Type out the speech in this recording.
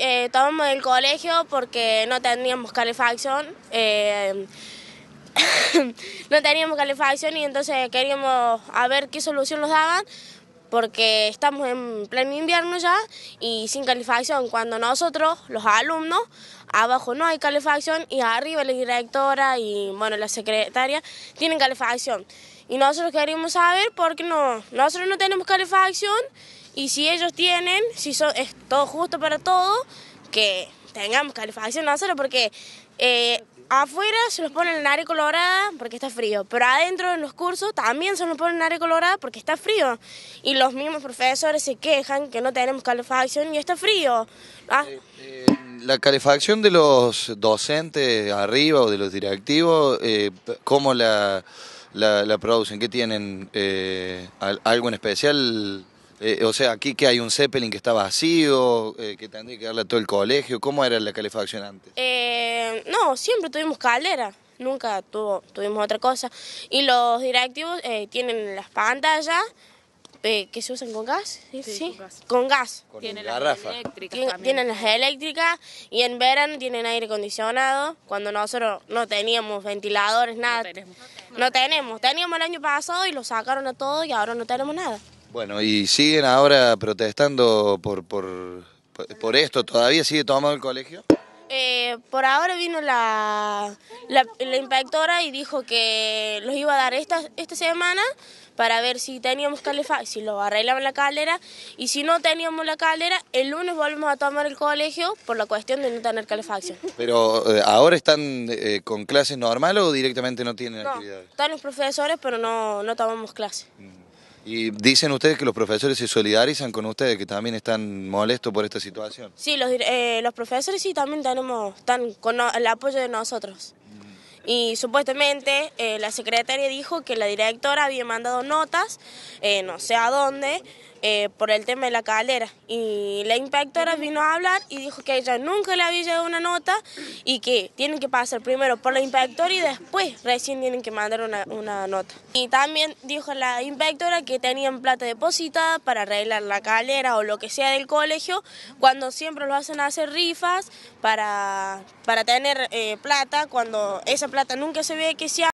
eh, tomamos el colegio porque no teníamos calefacción. Eh, no teníamos calefacción y entonces queríamos a ver qué solución nos daban porque estamos en pleno invierno ya y sin calefacción, cuando nosotros, los alumnos, abajo no hay calefacción y arriba la directora y bueno, la secretaria tienen calefacción. Y nosotros queremos saber por qué no, nosotros no tenemos calefacción y si ellos tienen, si son, es todo justo para todos, que tengamos calefacción nosotros porque... Eh, Afuera se los ponen en área colorada porque está frío, pero adentro en los cursos también se los ponen en área colorada porque está frío. Y los mismos profesores se quejan que no tenemos calefacción y está frío. ¿ah? Eh, eh, la calefacción de los docentes arriba o de los directivos, eh, ¿cómo la, la, la, producen? ¿Qué tienen? Eh, ¿Algo en especial? Eh, o sea, aquí que hay un Zeppelin que está vacío, eh, que tendría que darle a todo el colegio. ¿Cómo era la calefacción antes? Eh, no, siempre tuvimos caldera, nunca tuvo, tuvimos otra cosa. Y los directivos tienen las pantallas que se usan con gas, ¿sí? sí, Con, gas. con gas. tienen las eléctricas. tienen las eléctricas y en verano tienen aire acondicionado. Cuando nosotros no teníamos ventiladores, nada. No tenemos. No tenemos. Teníamos el año pasado y lo sacaron a todos y ahora no tenemos nada. Bueno, y siguen ahora protestando por, por, por esto, ¿todavía sigue tomando el colegio? Eh, por ahora vino la, la, inspectora y dijo que los iba a dar esta, esta semana para ver si teníamos calefacción, si lo arreglaban la calera y si no teníamos la calera, el lunes volvemos a tomar el colegio por la cuestión de no tener calefacción. ¿Pero eh, ahora están eh, con clases normales o directamente no tienen no, Están los profesores, pero no, tomamos clases. Mm. Y dicen ustedes que los profesores se solidarizan con ustedes, que también están molestos por esta situación. Sí, los, eh, los profesores sí también tenemos, están con el apoyo de nosotros. Mm. Y supuestamente eh, la secretaria dijo que la directora había mandado notas, eh, no sé a dónde, eh, por el tema de la calera. Y la inspectora vino a hablar y dijo que ella nunca le había llegado una nota y que tienen que pasar primero por la inspectora y después recién tienen que mandar una, nota. Y también dijo la inspectora que tenían plata depositada para arreglar la calera o lo que sea del colegio, cuando siempre lo hacen hacer rifas para, para tener eh, plata, cuando esa plata nunca se ve que sea.